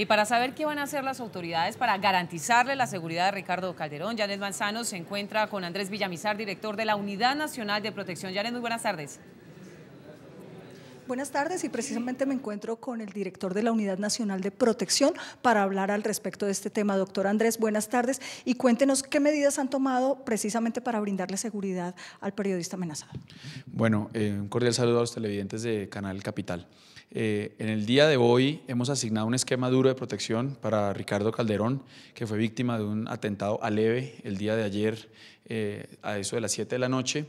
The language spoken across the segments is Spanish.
Y para saber qué van a hacer las autoridades para garantizarle la seguridad de Ricardo Calderón, Janet Manzano se encuentra con Andrés Villamizar, director de la Unidad Nacional de Protección. Janet, muy buenas tardes. Buenas tardes y precisamente me encuentro con el director de la Unidad Nacional de Protección para hablar al respecto de este tema. Doctor Andrés, buenas tardes y cuéntenos qué medidas han tomado precisamente para brindarle seguridad al periodista amenazado. Bueno, eh, un cordial saludo a los televidentes de Canal Capital. Eh, en el día de hoy hemos asignado un esquema duro de protección para Ricardo Calderón, que fue víctima de un atentado a leve e el día de ayer eh, a eso de las 7 de la noche.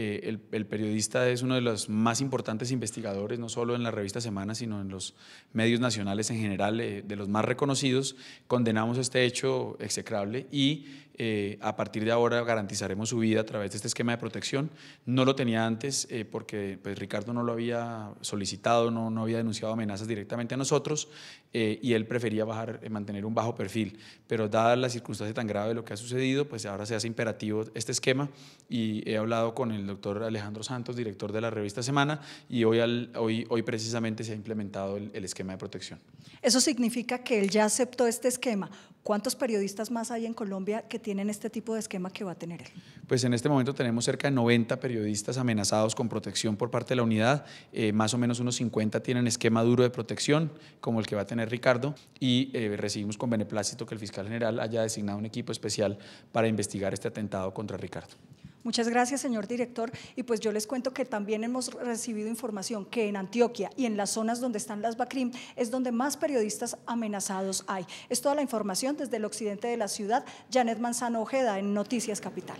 Eh, el, periodista es uno de los más importantes investigadores, no solo en la revista Semana, sino en los medios nacionales en general, eh, de los más reconocidos. Condenamos este hecho execrable y eh, a partir de ahora garantizaremos su vida a través de este esquema de protección. No lo tenía antes porque pues, Ricardo no lo había solicitado, no, no había denunciado amenazas directamente a nosotros y él prefería bajar, mantener un bajo perfil. Pero dada la circunstancia tan grave de lo que ha sucedido, pues ahora se hace imperativo este esquema y he hablado con el doctor Alejandro Santos, director de la revista Semana, y hoy, hoy, hoy precisamente se ha implementado el, esquema de protección. Eso significa que él ya aceptó este esquema. ¿Cuántos periodistas más hay en Colombia que tienen este tipo de esquema que va a tener él? Pues en este momento tenemos cerca de 90 periodistas amenazados con protección por parte de la unidad, eh, más o menos unos 50 tienen esquema duro de protección, como el que va a tener Ricardo, y eh, recibimos con beneplácito que el fiscal general haya designado un equipo especial para investigar este atentado contra Ricardo. Muchas gracias, señor director. Y pues yo les cuento que también hemos recibido información que en Antioquia y en las zonas donde están las BACRIM es donde más periodistas amenazados hay. Es toda la información desde el occidente de la ciudad. Janet Manzano Ojeda en Noticias Capital.